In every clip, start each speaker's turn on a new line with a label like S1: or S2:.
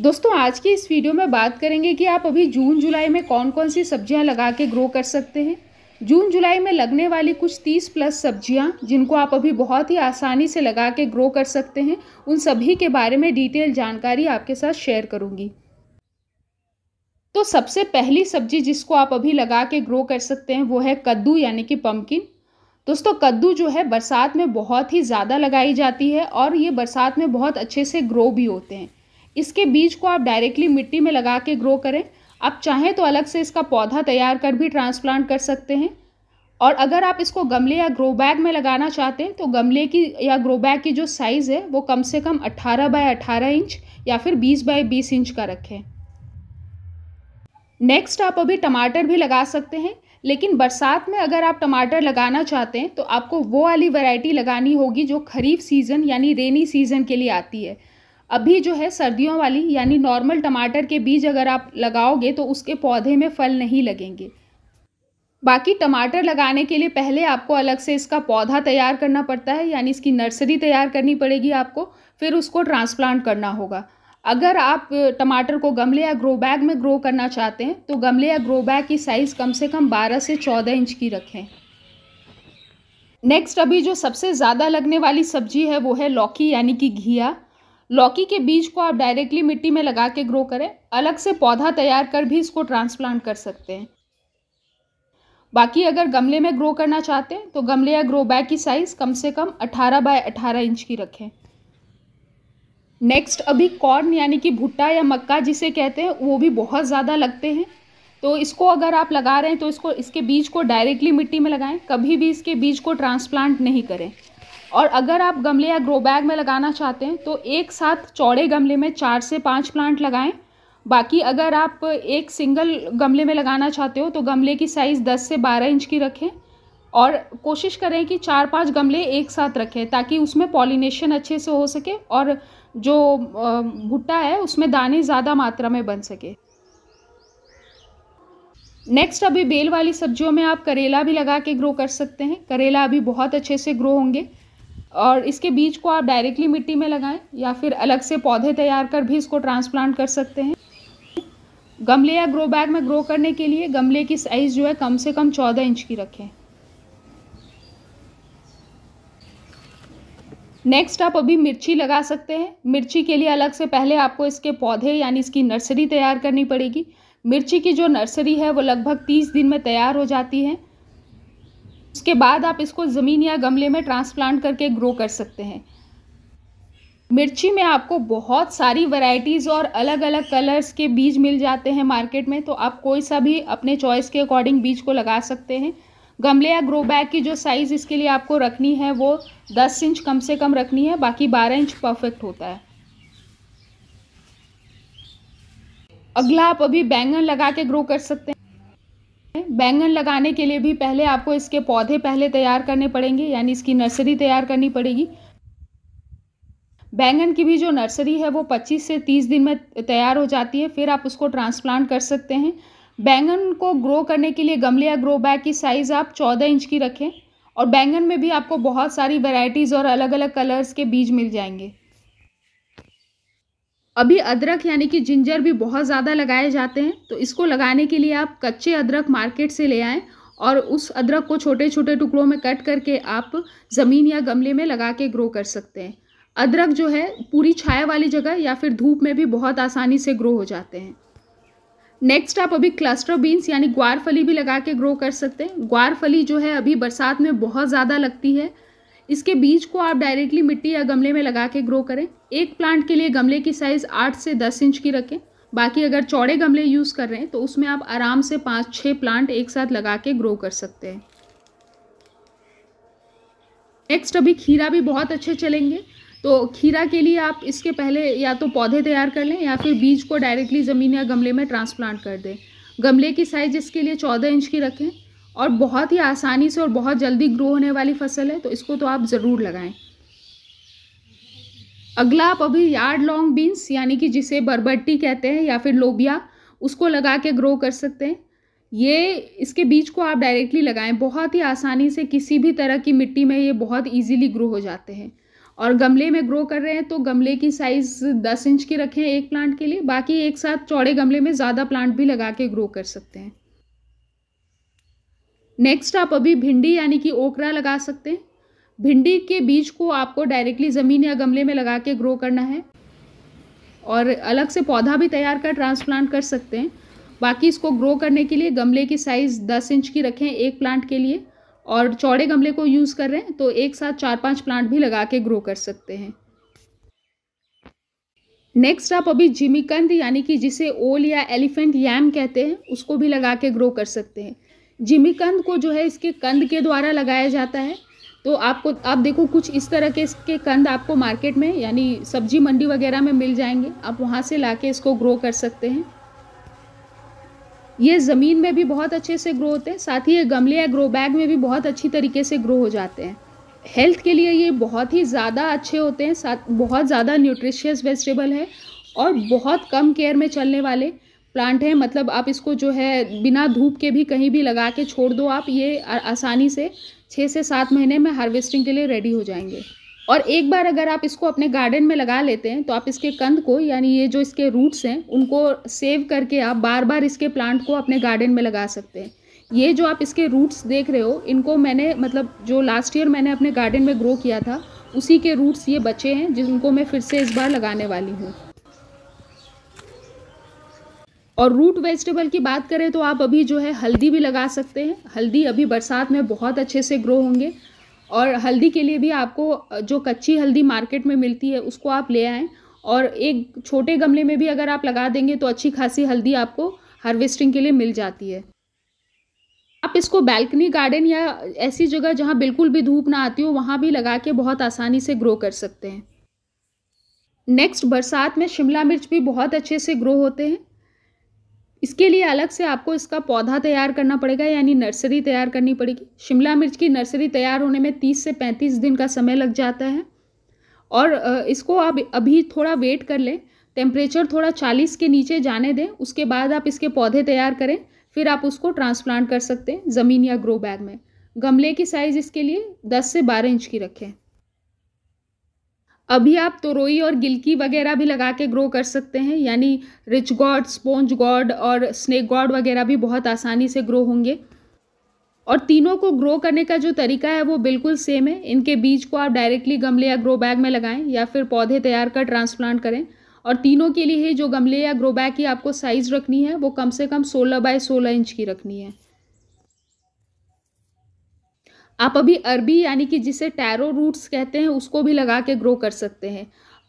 S1: दोस्तों आज की इस वीडियो में बात करेंगे कि आप अभी जून जुलाई में कौन कौन सी सब्जियां लगा के ग्रो कर सकते हैं जून जुलाई में लगने वाली कुछ 30 प्लस सब्जियां जिनको आप अभी बहुत ही आसानी से लगा के ग्रो कर सकते हैं उन सभी के बारे में डिटेल जानकारी आपके साथ शेयर करूंगी तो सबसे पहली सब्जी जिसको आप अभी लगा के ग्रो कर सकते हैं वो है कद्दू यानी कि पम्पकिन दोस्तों कद्दू जो है बरसात में बहुत ही ज़्यादा लगाई जाती है और ये बरसात में बहुत अच्छे से ग्रो भी होते हैं इसके बीज को आप डायरेक्टली मिट्टी में लगा के ग्रो करें आप चाहें तो अलग से इसका पौधा तैयार कर भी ट्रांसप्लांट कर सकते हैं और अगर आप इसको गमले या ग्रो बैग में लगाना चाहते हैं तो गमले की या ग्रो बैग की जो साइज़ है वो कम से कम 18 बाय 18 इंच या फिर 20 बाय 20 इंच का रखें नेक्स्ट आप अभी टमाटर भी लगा सकते हैं लेकिन बरसात में अगर आप टमाटर लगाना चाहते हैं तो आपको वो वाली वैरायटी लगानी होगी जो खरीफ सीज़न यानी रेनी सीज़न के लिए आती है अभी जो है सर्दियों वाली यानी नॉर्मल टमाटर के बीज अगर आप लगाओगे तो उसके पौधे में फल नहीं लगेंगे बाकी टमाटर लगाने के लिए पहले आपको अलग से इसका पौधा तैयार करना पड़ता है यानी इसकी नर्सरी तैयार करनी पड़ेगी आपको फिर उसको ट्रांसप्लांट करना होगा अगर आप टमाटर को गमले या ग्रो बैग में ग्रो करना चाहते हैं तो गमले या ग्रो बैग की साइज़ कम से कम 12 से 14 इंच की रखें नेक्स्ट अभी जो सबसे ज़्यादा लगने वाली सब्जी है वो है लौकी यानी कि घिया लौकी के बीज को आप डायरेक्टली मिट्टी में लगा के ग्रो करें अलग से पौधा तैयार कर भी इसको ट्रांसप्लांट कर सकते हैं बाकी अगर गमले में ग्रो करना चाहते हैं तो गमले या ग्रो बैग की साइज़ कम से कम 18 बाय 18 इंच की रखें नेक्स्ट अभी कॉर्न यानी कि भुट्टा या मक्का जिसे कहते हैं वो भी बहुत ज़्यादा लगते हैं तो इसको अगर आप लगा रहे हैं तो इसको इसके बीज को डायरेक्टली मिट्टी में लगाएं कभी भी इसके बीज को ट्रांसप्लांट नहीं करें और अगर आप गमले या ग्रो बैग में लगाना चाहते हैं तो एक साथ चौड़े गमले में चार से पाँच प्लांट लगाएं बाकी अगर आप एक सिंगल गमले में लगाना चाहते हो तो गमले की साइज़ दस से बारह इंच की रखें और कोशिश करें कि चार पांच गमले एक साथ रखें ताकि उसमें पॉलिनेशन अच्छे से हो सके और जो भुट्टा है उसमें दाने ज़्यादा मात्रा में बन सके नेक्स्ट अभी बेल वाली सब्जियों में आप करेला भी लगा के ग्रो कर सकते हैं करेला अभी बहुत अच्छे से ग्रो होंगे और इसके बीज को आप डायरेक्टली मिट्टी में लगाएं या फिर अलग से पौधे तैयार कर भी इसको ट्रांसप्लांट कर सकते हैं गमले या ग्रो बैग में ग्रो करने के लिए गमले की साइज़ जो है कम से कम चौदह इंच की रखें नेक्स्ट आप अभी मिर्ची लगा सकते हैं मिर्ची के लिए अलग से पहले आपको इसके पौधे यानी इसकी नर्सरी तैयार करनी पड़ेगी मिर्ची की जो नर्सरी है वो लगभग तीस दिन में तैयार हो जाती है उसके बाद आप इसको ज़मीन या गमले में ट्रांसप्लांट करके ग्रो कर सकते हैं मिर्ची में आपको बहुत सारी वैरायटीज़ और अलग अलग कलर्स के बीज मिल जाते हैं मार्केट में तो आप कोई सा भी अपने चॉइस के अकॉर्डिंग बीज को लगा सकते हैं गमले या ग्रो बैग की जो साइज़ इसके लिए आपको रखनी है वो दस इंच कम से कम रखनी है बाकी बारह इंच परफेक्ट होता है अगला आप अभी बैंगन लगा के ग्रो कर सकते हैं बैंगन लगाने के लिए भी पहले आपको इसके पौधे पहले तैयार करने पड़ेंगे यानी इसकी नर्सरी तैयार करनी पड़ेगी बैंगन की भी जो नर्सरी है वो 25 से 30 दिन में तैयार हो जाती है फिर आप उसको ट्रांसप्लांट कर सकते हैं बैंगन को ग्रो करने के लिए गमले या ग्रो बैग की साइज़ आप 14 इंच की रखें और बैंगन में भी आपको बहुत सारी वेराइटीज़ और अलग अलग कलर्स के बीज मिल जाएंगे अभी अदरक यानी कि जिंजर भी बहुत ज़्यादा लगाए जाते हैं तो इसको लगाने के लिए आप कच्चे अदरक मार्केट से ले आएँ और उस अदरक को छोटे छोटे टुकड़ों में कट करके आप ज़मीन या गमले में लगा के ग्रो कर सकते हैं अदरक जो है पूरी छाया वाली जगह या फिर धूप में भी बहुत आसानी से ग्रो हो जाते हैं नेक्स्ट आप अभी क्लस्टर बीन्स यानी ग्वार फली भी लगा के ग्रो कर सकते हैं ग्वार फली जो है अभी बरसात में बहुत ज़्यादा लगती है इसके बीज को आप डायरेक्टली मिट्टी या गमले में लगा के ग्रो करें एक प्लांट के लिए गमले की साइज़ आठ से दस इंच की रखें बाकी अगर चौड़े गमले यूज़ कर रहे हैं तो उसमें आप आराम से पाँच छः प्लांट एक साथ लगा के ग्रो कर सकते हैं नेक्स्ट अभी खीरा भी बहुत अच्छे चलेंगे तो खीरा के लिए आप इसके पहले या तो पौधे तैयार कर लें या फिर बीज को डायरेक्टली ज़मीन या गमले में ट्रांसप्लांट कर दें गमले की साइज इसके लिए चौदह इंच की रखें और बहुत ही आसानी से और बहुत जल्दी ग्रो होने वाली फसल है तो इसको तो आप ज़रूर लगाएं अगला आप अभी यार्ड लॉन्ग बीन्स यानी कि जिसे बरबट्टी कहते हैं या फिर लोबिया उसको लगा के ग्रो कर सकते हैं ये इसके बीज को आप डायरेक्टली लगाएं बहुत ही आसानी से किसी भी तरह की मिट्टी में ये बहुत ईजिली ग्रो हो जाते हैं और गमले में ग्रो कर रहे हैं तो गमले की साइज़ दस इंच की रखें एक प्लांट के लिए बाकी एक साथ चौड़े गमले में ज़्यादा प्लांट भी लगा के ग्रो कर सकते हैं नेक्स्ट आप अभी भिंडी यानी कि ओकरा लगा सकते हैं भिंडी के बीज को आपको डायरेक्टली ज़मीन या गमले में लगा के ग्रो करना है और अलग से पौधा भी तैयार कर ट्रांसप्लांट कर सकते हैं बाकी इसको ग्रो करने के लिए गमले की साइज़ दस इंच की रखें एक प्लांट के लिए और चौड़े गमले को यूज़ कर रहे हैं तो एक साथ चार पांच प्लांट भी लगा के ग्रो कर सकते हैं नेक्स्ट आप अभी जिमिकंद यानी कि जिसे ओल या एलिफेंट याम कहते हैं उसको भी लगा के ग्रो कर सकते हैं जिमी कंद को जो है इसके कंद के द्वारा लगाया जाता है तो आपको आप देखो कुछ इस तरह के इसके कंद आपको मार्केट में यानी सब्जी मंडी वगैरह में मिल जाएंगे आप वहाँ से ला के इसको ग्रो कर सकते हैं ये ज़मीन में भी बहुत अच्छे से ग्रो होते हैं साथ ही ये गमले या ग्रो बैग में भी बहुत अच्छी तरीके से ग्रो हो जाते हैं हेल्थ के लिए ये बहुत ही ज़्यादा अच्छे होते हैं साथ बहुत ज़्यादा न्यूट्रिशियस वेजिटेबल है और बहुत कम केयर में चलने वाले प्लांट है मतलब आप इसको जो है बिना धूप के भी कहीं भी लगा के छोड़ दो आप ये आसानी से छः से सात महीने में हार्वेस्टिंग के लिए रेडी हो जाएंगे और एक बार अगर आप इसको अपने गार्डन में लगा लेते हैं तो आप इसके कंद को यानी ये जो इसके रूट्स हैं उनको सेव करके आप बार बार इसके प्लांट को अपने गार्डन में लगा सकते हैं ये जो आप इसके रूट्स देख रहे हो इनको मैंने मतलब जो लास्ट ईयर मैंने अपने गार्डन में ग्रो किया था उसी के रूट्स ये बचे हैं जिनको मैं फिर से इस बार लगाने वाली हूँ और रूट वेजिटेबल की बात करें तो आप अभी जो है हल्दी भी लगा सकते हैं हल्दी अभी बरसात में बहुत अच्छे से ग्रो होंगे और हल्दी के लिए भी आपको जो कच्ची हल्दी मार्केट में मिलती है उसको आप ले आएँ और एक छोटे गमले में भी अगर आप लगा देंगे तो अच्छी खासी हल्दी आपको हार्वेस्टिंग के लिए मिल जाती है आप इसको बैल्कनी गार्डन या ऐसी जगह जहाँ बिल्कुल भी धूप ना आती हो वहाँ भी लगा के बहुत आसानी से ग्रो कर सकते हैं नेक्स्ट बरसात में शिमला मिर्च भी बहुत अच्छे से ग्रो होते हैं इसके लिए अलग से आपको इसका पौधा तैयार करना पड़ेगा यानी नर्सरी तैयार करनी पड़ेगी शिमला मिर्च की नर्सरी तैयार होने में तीस से पैंतीस दिन का समय लग जाता है और इसको आप अभी थोड़ा वेट कर लें टेम्परेचर थोड़ा चालीस के नीचे जाने दें उसके बाद आप इसके पौधे तैयार करें फिर आप उसको ट्रांसप्लांट कर सकते हैं ज़मीन या ग्रो बैग में गमले की साइज़ इसके लिए दस से बारह इंच की रखें अभी आप तोरोई और गिलकी वगैरह भी लगा के ग्रो कर सकते हैं यानी रिच गॉड स्पॉन्ज गॉड और स्नेक गॉड वगैरह भी बहुत आसानी से ग्रो होंगे और तीनों को ग्रो करने का जो तरीका है वो बिल्कुल सेम है इनके बीज को आप डायरेक्टली गमले या ग्रो बैग में लगाएं या फिर पौधे तैयार कर ट्रांसप्लांट करें और तीनों के लिए जो गमले या ग्रो बैग की आपको साइज़ रखनी है वो कम से कम सोलह बाय सोलह इंच की रखनी है आप अभी अरबी यानी कि जिसे टैरो रूट्स कहते हैं उसको भी लगा के ग्रो कर सकते हैं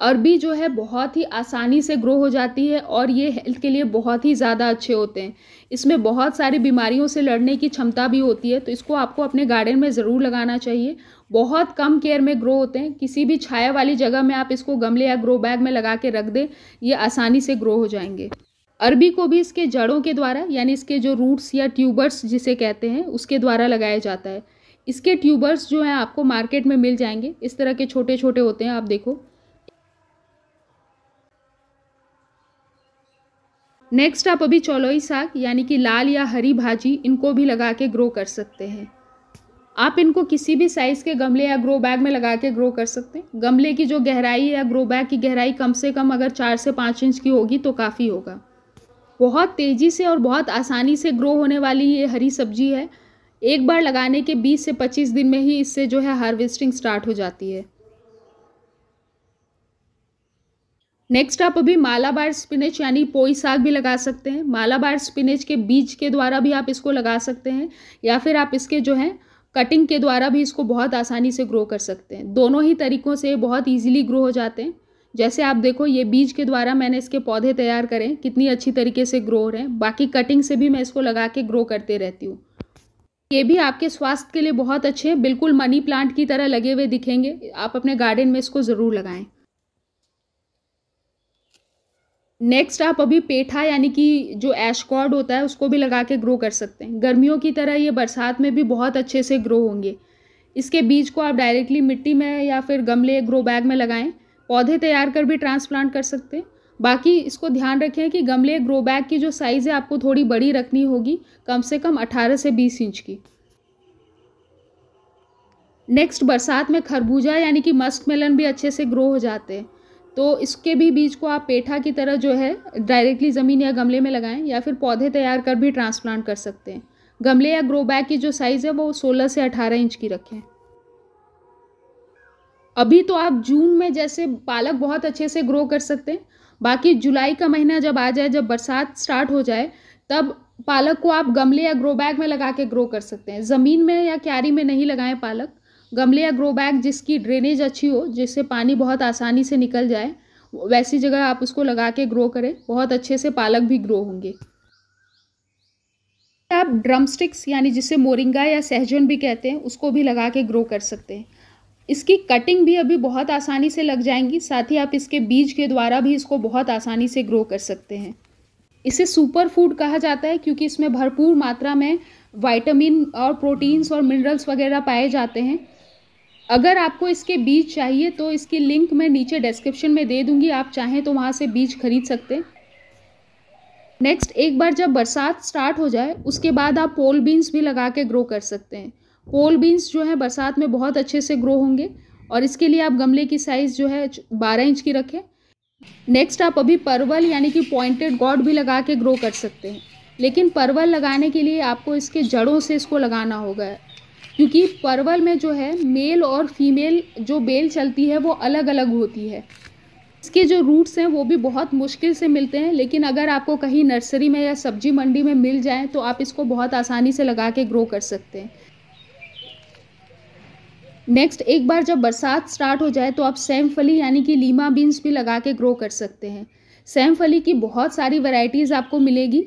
S1: अरबी जो है बहुत ही आसानी से ग्रो हो जाती है और ये हेल्थ के लिए बहुत ही ज़्यादा अच्छे होते हैं इसमें बहुत सारी बीमारियों से लड़ने की क्षमता भी होती है तो इसको आपको अपने गार्डन में ज़रूर लगाना चाहिए बहुत कम केयर में ग्रो होते हैं किसी भी छाया वाली जगह में आप इसको गमले या ग्रो बैग में लगा के रख दें ये आसानी से ग्रो हो जाएंगे अरबी को भी इसके जड़ों के द्वारा यानी इसके जो रूट्स या ट्यूबर्स जिसे कहते हैं उसके द्वारा लगाया जाता है इसके ट्यूबर्स जो हैं आपको मार्केट में मिल जाएंगे इस तरह के छोटे छोटे होते हैं आप देखो नेक्स्ट आप अभी चौलोई साग यानी कि लाल या हरी भाजी इनको भी लगा के ग्रो कर सकते हैं आप इनको किसी भी साइज़ के गमले या ग्रो बैग में लगा के ग्रो कर सकते हैं गमले की जो गहराई या ग्रो बैग की गहराई कम से कम अगर चार से पाँच इंच की होगी तो काफ़ी होगा बहुत तेज़ी से और बहुत आसानी से ग्रो होने वाली ये हरी सब्जी है एक बार लगाने के 20 से 25 दिन में ही इससे जो है हार्वेस्टिंग स्टार्ट हो जाती है नेक्स्ट आप अभी मालाबार स्पिनेच यानी पोई साग भी लगा सकते हैं मालाबार स्पिनेच के बीज के द्वारा भी आप इसको लगा सकते हैं या फिर आप इसके जो है कटिंग के द्वारा भी इसको बहुत आसानी से ग्रो कर सकते हैं दोनों ही तरीक़ों से बहुत ईजिली ग्रो हो जाते हैं जैसे आप देखो ये बीज के द्वारा मैंने इसके पौधे तैयार करें कितनी अच्छी तरीके से ग्रो हो रहे हैं बाकी कटिंग से भी मैं इसको लगा के ग्रो करते रहती हूँ ये भी आपके स्वास्थ्य के लिए बहुत अच्छे हैं बिल्कुल मनी प्लांट की तरह लगे हुए दिखेंगे आप अपने गार्डन में इसको ज़रूर लगाएं नेक्स्ट आप अभी पेठा यानी कि जो एशकॉर्ड होता है उसको भी लगा के ग्रो कर सकते हैं गर्मियों की तरह ये बरसात में भी बहुत अच्छे से ग्रो होंगे इसके बीज को आप डायरेक्टली मिट्टी में या फिर गमले ग्रो बैग में लगाएं पौधे तैयार कर भी ट्रांसप्लांट कर सकते हैं बाकी इसको ध्यान रखें कि गमले ग्रो बैग की जो साइज़ है आपको थोड़ी बड़ी रखनी होगी कम से कम अठारह से बीस इंच की नेक्स्ट बरसात में खरबूजा यानी कि मस्क मेलन भी अच्छे से ग्रो हो जाते हैं तो इसके भी बीज को आप पेठा की तरह जो है डायरेक्टली ज़मीन या गमले में लगाएं या फिर पौधे तैयार कर भी ट्रांसप्लांट कर सकते हैं गमले या ग्रो बैग की जो साइज़ है वो 16 से 18 इंच की रखें अभी तो आप जून में जैसे पालक बहुत अच्छे से ग्रो कर सकते हैं बाकी जुलाई का महीना जब आ जाए जब बरसात स्टार्ट हो जाए तब पालक को आप गमले या ग्रो बैग में लगा के ग्रो कर सकते हैं ज़मीन में या क्यारी में नहीं लगाएं पालक गमले या ग्रो बैग जिसकी ड्रेनेज अच्छी हो जिससे पानी बहुत आसानी से निकल जाए वैसी जगह आप उसको लगा के ग्रो करें बहुत अच्छे से पालक भी ग्रो होंगे आप ड्रमस्टिक्स यानी जिसे मोरिंगा या सहजन भी कहते हैं उसको भी लगा के ग्रो कर सकते हैं इसकी कटिंग भी अभी बहुत आसानी से लग जाएंगी साथ ही आप इसके बीज के द्वारा भी इसको बहुत आसानी से ग्रो कर सकते हैं इसे सुपर फूड कहा जाता है क्योंकि इसमें भरपूर मात्रा में वाइटामिन और प्रोटीन्स और मिनरल्स वगैरह पाए जाते हैं अगर आपको इसके बीज चाहिए तो इसकी लिंक मैं नीचे डिस्क्रिप्शन में दे दूंगी आप चाहें तो वहाँ से बीज खरीद सकते हैं नेक्स्ट एक बार जब बरसात स्टार्ट हो जाए उसके बाद आप पोल बीन्स भी लगा के ग्रो कर सकते हैं पोल बीन्स जो है बरसात में बहुत अच्छे से ग्रो होंगे और इसके लिए आप गमले की साइज़ जो है बारह इंच की रखें नेक्स्ट आप अभी परवल यानी कि पॉइंटेड गॉड भी लगा के ग्रो कर सकते हैं लेकिन परवल लगाने के लिए आपको इसके जड़ों से इसको लगाना होगा क्योंकि परवल में जो है मेल और फीमेल जो बेल चलती है वो अलग अलग होती है इसके जो रूट्स हैं वो भी बहुत मुश्किल से मिलते हैं लेकिन अगर आपको कहीं नर्सरी में या सब्जी मंडी में मिल जाए तो आप इसको बहुत आसानी से लगा के ग्रो कर सकते हैं नेक्स्ट एक बार जब बरसात स्टार्ट हो जाए तो आप सेम फली यानी कि लीमा बीन्स भी लगा के ग्रो कर सकते हैं सेम फली की बहुत सारी वैरायटीज़ आपको मिलेगी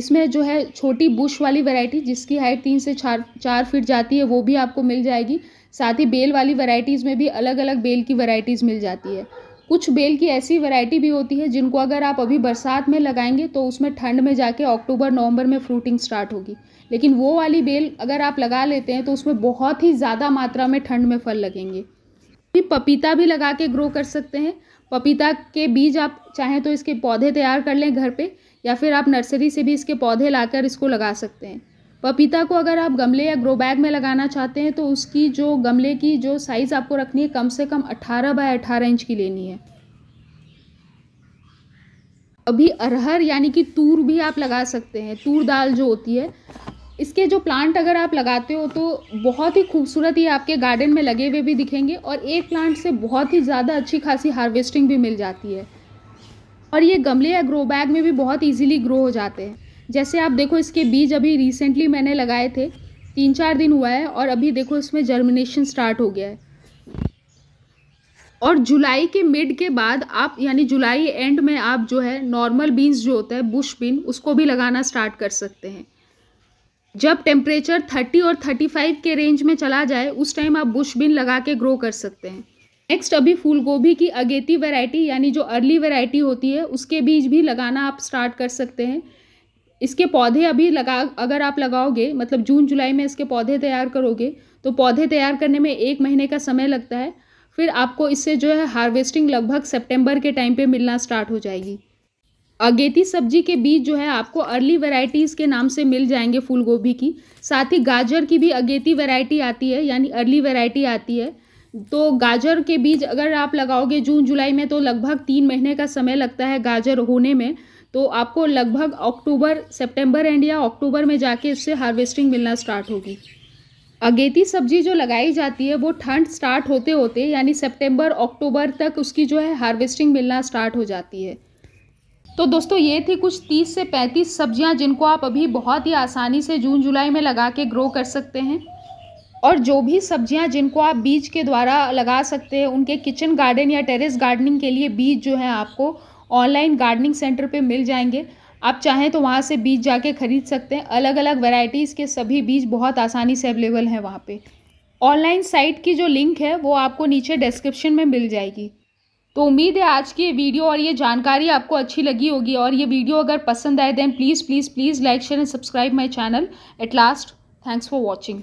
S1: इसमें जो है छोटी बुश वाली वैरायटी जिसकी हाइट तीन से चार चार फीट जाती है वो भी आपको मिल जाएगी साथ ही बेल वाली वैरायटीज़ में भी अलग अलग बेल की वैरायटीज़ मिल जाती है कुछ बेल की ऐसी वैरायटी भी होती है जिनको अगर आप अभी बरसात में लगाएंगे तो उसमें ठंड में जाके अक्टूबर नवंबर में फ्रूटिंग स्टार्ट होगी लेकिन वो वाली बेल अगर आप लगा लेते हैं तो उसमें बहुत ही ज़्यादा मात्रा में ठंड में फल लगेंगे फिर पपीता भी लगा के ग्रो कर सकते हैं पपीता के बीज आप चाहें तो इसके पौधे तैयार कर लें घर पर या फिर आप नर्सरी से भी इसके पौधे ला इसको लगा सकते हैं पपीता को अगर आप गमले या ग्रो बैग में लगाना चाहते हैं तो उसकी जो गमले की जो साइज़ आपको रखनी है कम से कम 18 बाय 18 इंच की लेनी है अभी अरहर यानी कि तूर भी आप लगा सकते हैं तूर दाल जो होती है इसके जो प्लांट अगर आप लगाते हो तो बहुत ही खूबसूरत ये आपके गार्डन में लगे हुए भी दिखेंगे और एक प्लांट से बहुत ही ज़्यादा अच्छी खासी हार्वेस्टिंग भी मिल जाती है और ये गमले या ग्रो बैग में भी बहुत ईजिली ग्रो हो जाते हैं जैसे आप देखो इसके बीज अभी रिसेंटली मैंने लगाए थे तीन चार दिन हुआ है और अभी देखो इसमें जर्मिनेशन स्टार्ट हो गया है और जुलाई के मिड के बाद आप यानी जुलाई एंड में आप जो है नॉर्मल बीन्स जो होता है बुश बीन उसको भी लगाना स्टार्ट कर सकते हैं जब टेम्परेचर 30 और 35 के रेंज में चला जाए उस टाइम आप बुश बीन लगा के ग्रो कर सकते हैं नेक्स्ट अभी फूल गोभी की अगेती वैरायटी यानी जो अर्ली वैरायटी होती है उसके बीज भी लगाना आप स्टार्ट कर सकते हैं इसके पौधे अभी लगा अगर आप लगाओगे मतलब जून जुलाई में इसके पौधे तैयार करोगे तो पौधे तैयार करने में एक महीने का समय लगता है फिर आपको इससे जो है हार्वेस्टिंग लगभग सेप्टेम्बर के टाइम पर मिलना स्टार्ट हो जाएगी अगेती सब्जी के बीज जो है आपको अर्ली वेराइटीज़ के नाम से मिल जाएंगे फूल गोभी की साथ ही गाजर की भी अगेती वेराइटी आती है यानी अर्ली वेराइटी आती है तो गाजर के बीज अगर आप लगाओगे जून जुलाई में तो लगभग तीन महीने का समय लगता है गाजर होने में तो आपको लगभग अक्टूबर सितंबर एंड या अक्टूबर में जाके इससे हार्वेस्टिंग मिलना स्टार्ट होगी अगेती सब्जी जो लगाई जाती है वो ठंड स्टार्ट होते होते यानी सितंबर अक्टूबर तक उसकी जो है हार्वेस्टिंग मिलना स्टार्ट हो जाती है तो दोस्तों ये थी कुछ 30 से 35 सब्जियां जिनको आप अभी बहुत ही आसानी से जून जुलाई में लगा के ग्रो कर सकते हैं और जो भी सब्जियां जिनको आप बीज के द्वारा लगा सकते हैं उनके किचन गार्डन या टेरेस गार्डनिंग के लिए बीज जो है आपको ऑनलाइन गार्डनिंग सेंटर पे मिल जाएंगे आप चाहें तो वहाँ से बीज जाके ख़रीद सकते हैं अलग अलग वेराइटीज़ के सभी बीज बहुत आसानी से अवेलेबल हैं वहाँ पे ऑनलाइन साइट की जो लिंक है वो आपको नीचे डिस्क्रिप्शन में मिल जाएगी तो उम्मीद है आज की ये वीडियो और ये जानकारी आपको अच्छी लगी होगी और ये वीडियो अगर पसंद आए दें please please please like share and subscribe my channel at last thanks for watching